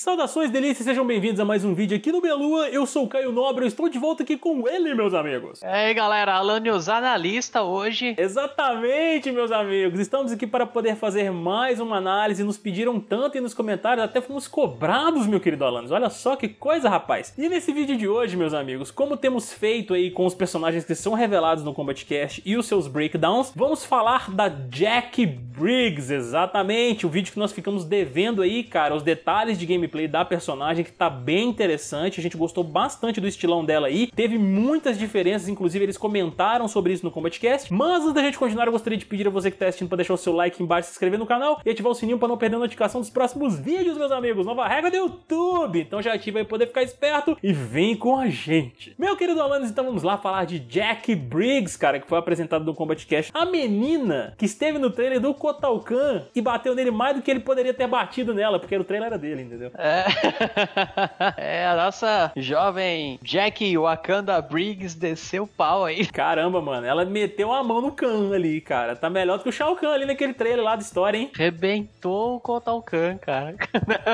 Saudações delícias, sejam bem-vindos a mais um vídeo aqui no Belua. Eu sou o Caio Nobre, eu estou de volta aqui com ele, meus amigos. E é aí, galera, Alan News analista hoje. Exatamente, meus amigos. Estamos aqui para poder fazer mais uma análise. Nos pediram tanto e nos comentários, até fomos cobrados, meu querido Alan. Olha só que coisa, rapaz. E nesse vídeo de hoje, meus amigos, como temos feito aí com os personagens que são revelados no Combat Cast e os seus breakdowns, vamos falar da Jack Briggs, exatamente. O vídeo que nós ficamos devendo aí, cara, os detalhes de game gameplay da personagem que tá bem interessante. A gente gostou bastante do estilão dela aí. Teve muitas diferenças, inclusive eles comentaram sobre isso no CombatCast. Mas antes da gente continuar, eu gostaria de pedir a você que tá assistindo para deixar o seu like embaixo, se inscrever no canal e ativar o sininho para não perder a notificação dos próximos vídeos, meus amigos. Nova regra do YouTube. Então já ativa aí poder ficar esperto e vem com a gente. Meu querido Alanis, então vamos lá falar de Jack Briggs, cara, que foi apresentado no CombatCast. A menina que esteve no trailer do Kotalkan e bateu nele mais do que ele poderia ter batido nela, porque o trailer era dele, entendeu? É. é, a nossa jovem Jack Wakanda Briggs desceu o pau aí. Caramba, mano, ela meteu a mão no Khan ali, cara. Tá melhor do que o Shao Kahn ali naquele trailer lá da história, hein? Rebentou o Kotal Khan, cara.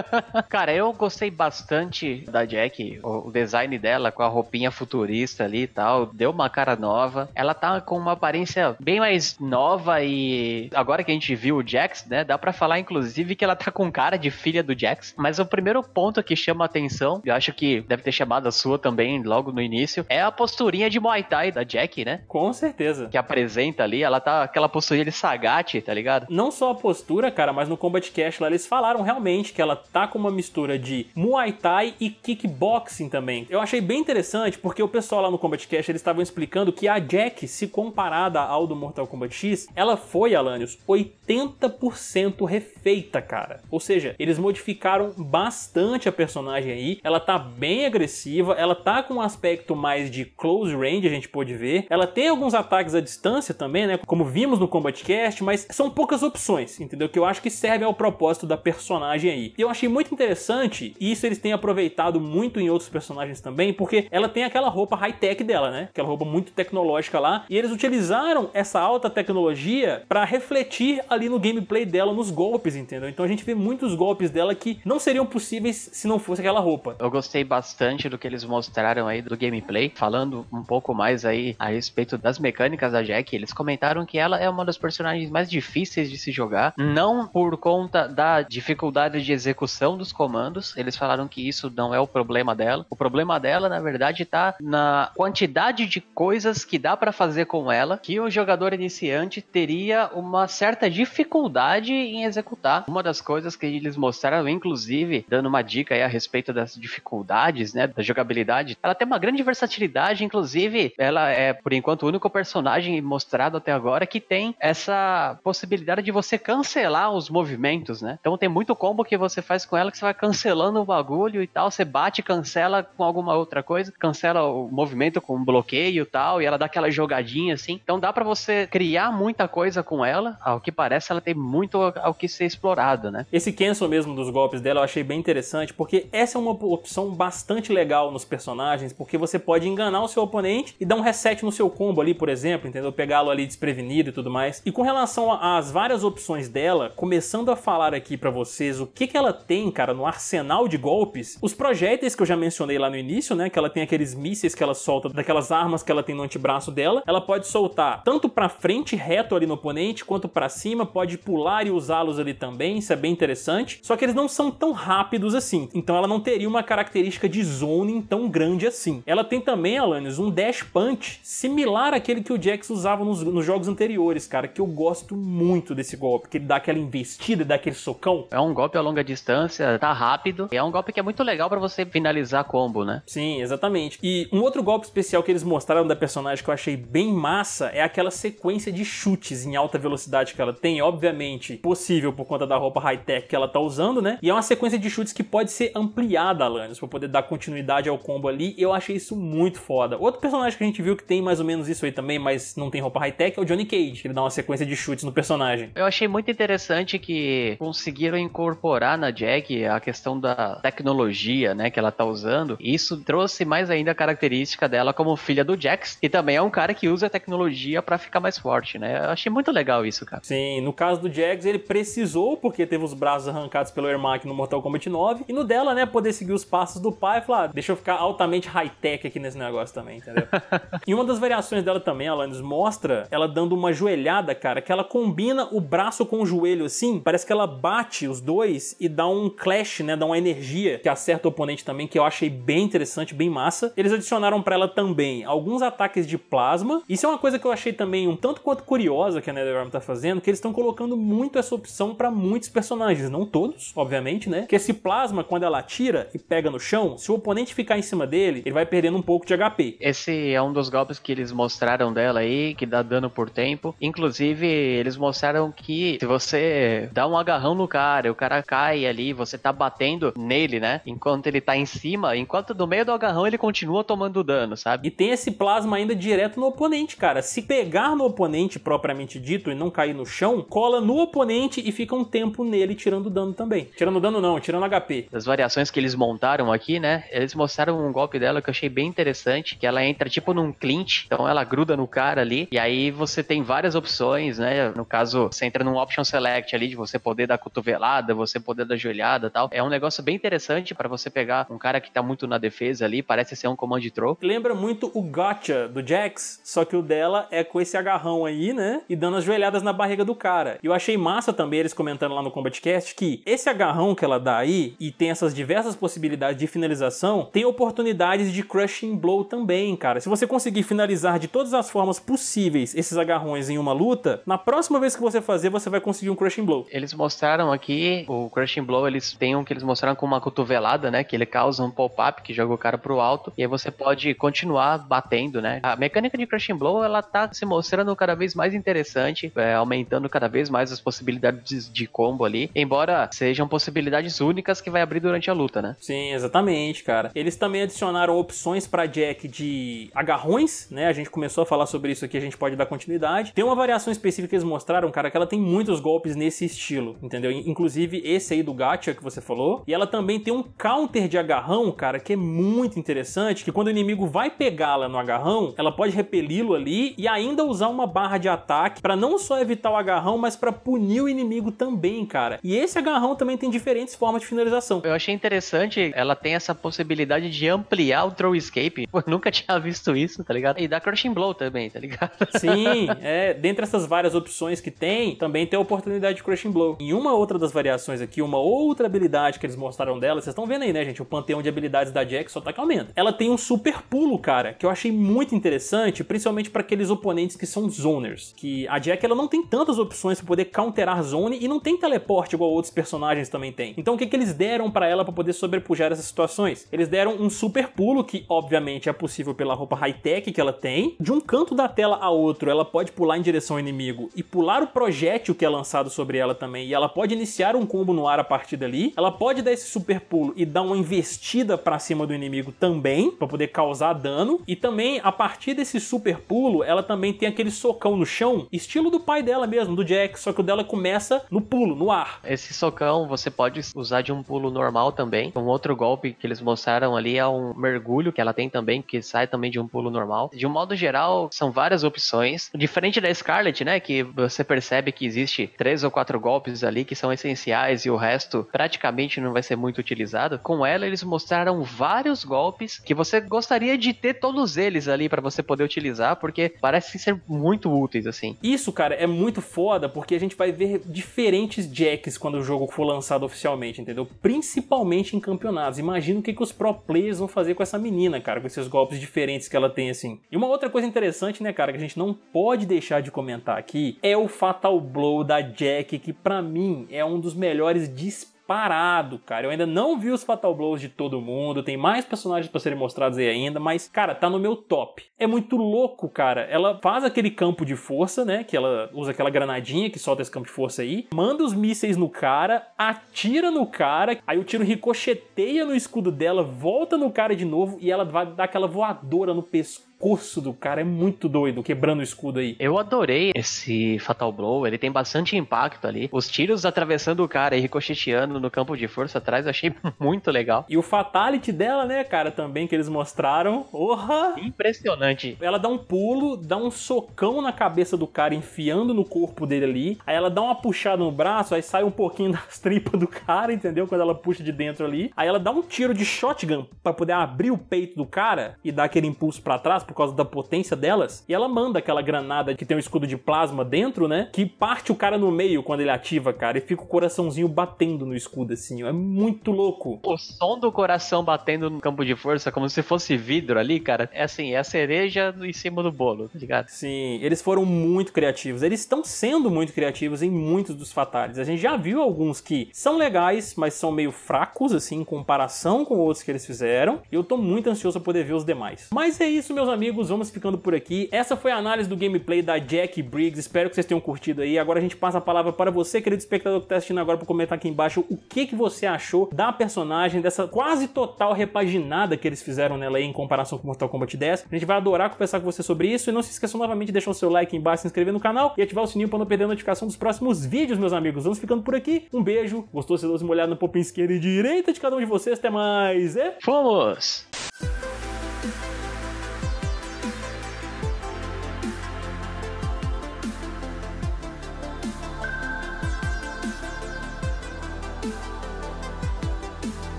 cara, eu gostei bastante da Jack, o design dela com a roupinha futurista ali e tal, deu uma cara nova. Ela tá com uma aparência bem mais nova e agora que a gente viu o Jax, né, dá para falar inclusive que ela tá com cara de filha do Jax, mas eu o primeiro ponto que chama a atenção, eu acho que deve ter chamado a sua também logo no início, é a posturinha de Muay Thai da Jack, né? Com certeza. Que apresenta ali, ela tá aquela posturinha de Sagat, tá ligado? Não só a postura, cara, mas no Combat Cash lá eles falaram realmente que ela tá com uma mistura de Muay Thai e kickboxing também. Eu achei bem interessante porque o pessoal lá no Combat Cash eles estavam explicando que a Jack, se comparada ao do Mortal Kombat X, ela foi, Alanios, 80% refeita, cara. Ou seja, eles modificaram bastante a personagem aí. Ela tá bem agressiva, ela tá com um aspecto mais de close range, a gente pode ver. Ela tem alguns ataques à distância também, né? Como vimos no Combat Cast, mas são poucas opções, entendeu? Que eu acho que serve ao propósito da personagem aí. E eu achei muito interessante, e isso eles têm aproveitado muito em outros personagens também, porque ela tem aquela roupa high-tech dela, né? Aquela roupa muito tecnológica lá. E eles utilizaram essa alta tecnologia para refletir ali no gameplay dela, nos golpes, entendeu? Então a gente vê muitos golpes dela que não seriam seriam possíveis se não fosse aquela roupa. Eu gostei bastante do que eles mostraram aí do gameplay, falando um pouco mais aí a respeito das mecânicas da Jack. Eles comentaram que ela é uma das personagens mais difíceis de se jogar, não por conta da dificuldade de execução dos comandos. Eles falaram que isso não é o problema dela. O problema dela, na verdade, tá na quantidade de coisas que dá para fazer com ela, que o jogador iniciante teria uma certa dificuldade em executar. Uma das coisas que eles mostraram, inclusive, inclusive, dando uma dica aí a respeito das dificuldades, né, da jogabilidade. Ela tem uma grande versatilidade, inclusive, ela é, por enquanto, o único personagem mostrado até agora que tem essa possibilidade de você cancelar os movimentos, né? Então tem muito combo que você faz com ela que você vai cancelando o bagulho e tal, você bate, cancela com alguma outra coisa, cancela o movimento com um bloqueio e tal, e ela dá aquela jogadinha assim. Então dá para você criar muita coisa com ela, ao que parece ela tem muito ao que ser explorado, né? Esse cancel mesmo dos golpes dela eu achei bem interessante, porque essa é uma opção bastante legal nos personagens, porque você pode enganar o seu oponente e dar um reset no seu combo ali, por exemplo, entendeu? Pegá-lo ali desprevenido e tudo mais. E com relação às várias opções dela, começando a falar aqui para vocês o que, que ela tem, cara, no arsenal de golpes, os projéteis que eu já mencionei lá no início, né? Que ela tem aqueles mísseis que ela solta, daquelas armas que ela tem no antebraço dela, ela pode soltar tanto para frente reto ali no oponente, quanto para cima, pode pular e usá-los ali também, isso é bem interessante. Só que eles não são tão rápidos rápidos assim. Então ela não teria uma característica de zoning tão grande assim. Ela tem também, Alanis, um dash punch similar àquele que o Jax usava nos, nos jogos anteriores, cara, que eu gosto muito desse golpe, que ele dá aquela investida, dá aquele socão. É um golpe a longa distância, tá rápido, é um golpe que é muito legal para você finalizar combo, né? Sim, exatamente. E um outro golpe especial que eles mostraram da personagem que eu achei bem massa é aquela sequência de chutes em alta velocidade que ela tem, obviamente possível por conta da roupa high-tech que ela tá usando, né? E é uma sequência de de chutes que pode ser ampliada, Alanis, pra poder dar continuidade ao combo ali. Eu achei isso muito foda. Outro personagem que a gente viu que tem mais ou menos isso aí também, mas não tem roupa high-tech, é o Johnny Cage. Ele dá uma sequência de chutes no personagem. Eu achei muito interessante que conseguiram incorporar na Jack a questão da tecnologia, né, que ela tá usando. E isso trouxe mais ainda a característica dela como filha do Jax, que também é um cara que usa a tecnologia para ficar mais forte, né? Eu achei muito legal isso, cara. Sim, no caso do Jax, ele precisou, porque teve os braços arrancados pelo Ermac no Mortal Kombat 9. E no dela, né, poder seguir os passos do pai e falar, ah, deixa eu ficar altamente high-tech aqui nesse negócio também, entendeu? e uma das variações dela também, ela nos mostra ela dando uma joelhada, cara, que ela combina o braço com o joelho assim, parece que ela bate os dois e dá um clash, né, dá uma energia que acerta o oponente também, que eu achei bem interessante, bem massa. Eles adicionaram para ela também alguns ataques de plasma. Isso é uma coisa que eu achei também um tanto quanto curiosa que a NetherRealm tá fazendo, que eles estão colocando muito essa opção para muitos personagens, não todos, obviamente, né? esse plasma, quando ela atira e pega no chão, se o oponente ficar em cima dele, ele vai perdendo um pouco de HP. Esse é um dos golpes que eles mostraram dela aí, que dá dano por tempo. Inclusive, eles mostraram que se você dá um agarrão no cara, o cara cai ali, você tá batendo nele, né? Enquanto ele tá em cima, enquanto no meio do agarrão ele continua tomando dano, sabe? E tem esse plasma ainda direto no oponente, cara. Se pegar no oponente propriamente dito e não cair no chão, cola no oponente e fica um tempo nele tirando dano também. Tirando dano não, tirando HP. Das variações que eles montaram aqui, né? Eles mostraram um golpe dela que eu achei bem interessante, que ela entra tipo num clinch, então ela gruda no cara ali, e aí você tem várias opções, né? No caso, você entra num option select ali de você poder dar cotovelada, você poder dar joelhada tal. É um negócio bem interessante para você pegar um cara que tá muito na defesa ali, parece ser um command troll. Lembra muito o gotcha do Jax, só que o dela é com esse agarrão aí, né? E dando as joelhadas na barriga do cara. E eu achei massa também eles comentando lá no Combatcast que esse agarrão que ela dá aí e tem essas diversas possibilidades de finalização, tem oportunidades de crushing blow também, cara. Se você conseguir finalizar de todas as formas possíveis esses agarrões em uma luta, na próxima vez que você fazer, você vai conseguir um crushing blow. Eles mostraram aqui, o crushing blow, eles têm um que eles mostraram com uma cotovelada, né, que ele causa um pop-up que joga o cara pro alto e aí você pode continuar batendo, né? A mecânica de crushing blow, ela tá se mostrando cada vez mais interessante, é, aumentando cada vez mais as possibilidades de combo ali, embora sejam possibilidades únicas que vai abrir durante a luta, né? Sim, exatamente, cara. Eles também adicionaram opções para Jack de agarrões, né? A gente começou a falar sobre isso aqui, a gente pode dar continuidade. Tem uma variação específica que eles mostraram, cara, que ela tem muitos golpes nesse estilo, entendeu? Inclusive esse aí do gacha que você falou. E ela também tem um counter de agarrão, cara, que é muito interessante, que quando o inimigo vai pegá-la no agarrão, ela pode repeli-lo ali e ainda usar uma barra de ataque para não só evitar o agarrão, mas para punir o inimigo também, cara. E esse agarrão também tem diferentes formas forma de finalização. Eu achei interessante, ela tem essa possibilidade de ampliar o throw escape. nunca tinha visto isso, tá ligado? E da crushing blow também, tá ligado? Sim, é. Dentre essas várias opções que tem, também tem a oportunidade de crushing blow. Em uma outra das variações aqui, uma outra habilidade que eles mostraram dela, vocês estão vendo aí, né, gente? O panteão de habilidades da Jack só tá que aumenta. Ela tem um super pulo, cara, que eu achei muito interessante, principalmente para aqueles oponentes que são zoners. Que a Jack, ela não tem tantas opções para poder counterar zone e não tem teleporte igual outros personagens também têm. Então, o que que, que eles deram para ela para poder sobrepujar essas situações? Eles deram um super pulo, que obviamente é possível pela roupa high-tech que ela tem. De um canto da tela a outro, ela pode pular em direção ao inimigo e pular o projétil que é lançado sobre ela também. E ela pode iniciar um combo no ar a partir dali. Ela pode dar esse super pulo e dar uma investida para cima do inimigo também, para poder causar dano. E também, a partir desse super pulo, ela também tem aquele socão no chão, estilo do pai dela mesmo, do Jack, só que o dela começa no pulo, no ar. Esse socão você pode usar usar de um pulo normal também. Um outro golpe que eles mostraram ali é um mergulho que ela tem também, que sai também de um pulo normal. De um modo geral, são várias opções. Diferente da Scarlet, né? Que você percebe que existe três ou quatro golpes ali que são essenciais e o resto praticamente não vai ser muito utilizado. Com ela, eles mostraram vários golpes que você gostaria de ter todos eles ali para você poder utilizar, porque parecem ser muito úteis, assim. Isso, cara, é muito foda, porque a gente vai ver diferentes jacks quando o jogo for lançado oficialmente entendeu? Principalmente em campeonatos. Imagina o que, que os pro players vão fazer com essa menina, cara, com esses golpes diferentes que ela tem, assim. E uma outra coisa interessante, né, cara, que a gente não pode deixar de comentar aqui, é o Fatal Blow da Jack, que para mim é um dos melhores disparos parado cara. Eu ainda não vi os Fatal Blows de todo mundo, tem mais personagens para serem mostrados aí ainda, mas, cara, tá no meu top. É muito louco, cara. Ela faz aquele campo de força, né? Que ela usa aquela granadinha que solta esse campo de força aí, manda os mísseis no cara, atira no cara, aí o tiro ricocheteia no escudo dela, volta no cara de novo e ela vai dar aquela voadora no pescoço curso do cara é muito doido, quebrando o escudo aí. Eu adorei esse Fatal Blow, ele tem bastante impacto ali. Os tiros atravessando o cara e ricocheteando no campo de força atrás, achei muito legal. E o Fatality dela, né, cara, também que eles mostraram. Orra! Impressionante. Ela dá um pulo, dá um socão na cabeça do cara, enfiando no corpo dele ali. Aí ela dá uma puxada no braço, aí sai um pouquinho das tripas do cara, entendeu? Quando ela puxa de dentro ali. Aí ela dá um tiro de shotgun para poder abrir o peito do cara e dar aquele impulso para trás por causa da potência delas, e ela manda aquela granada que tem um escudo de plasma dentro, né? Que parte o cara no meio quando ele ativa, cara, e fica o coraçãozinho batendo no escudo, assim. É muito louco. O som do coração batendo no campo de força, como se fosse vidro ali, cara, é assim, é a cereja em cima do bolo, tá ligado? Sim, eles foram muito criativos. Eles estão sendo muito criativos em muitos dos fatales. A gente já viu alguns que são legais, mas são meio fracos, assim, em comparação com outros que eles fizeram. E eu tô muito ansioso pra poder ver os demais. Mas é isso, meus amigos, vamos ficando por aqui. Essa foi a análise do gameplay da Jack Briggs. Espero que vocês tenham curtido aí. Agora a gente passa a palavra para você, querido espectador que está assistindo agora, para comentar aqui embaixo o que, que você achou da personagem, dessa quase total repaginada que eles fizeram nela aí em comparação com Mortal Kombat 10. A gente vai adorar conversar com você sobre isso. E não se esqueçam novamente de deixar o seu like embaixo, se inscrever no canal e ativar o sininho para não perder a notificação dos próximos vídeos, meus amigos. Vamos ficando por aqui. Um beijo. Gostou? Se dou uma olhada no popinho esquerdo e direita de cada um de vocês. Até mais. É? Fomos!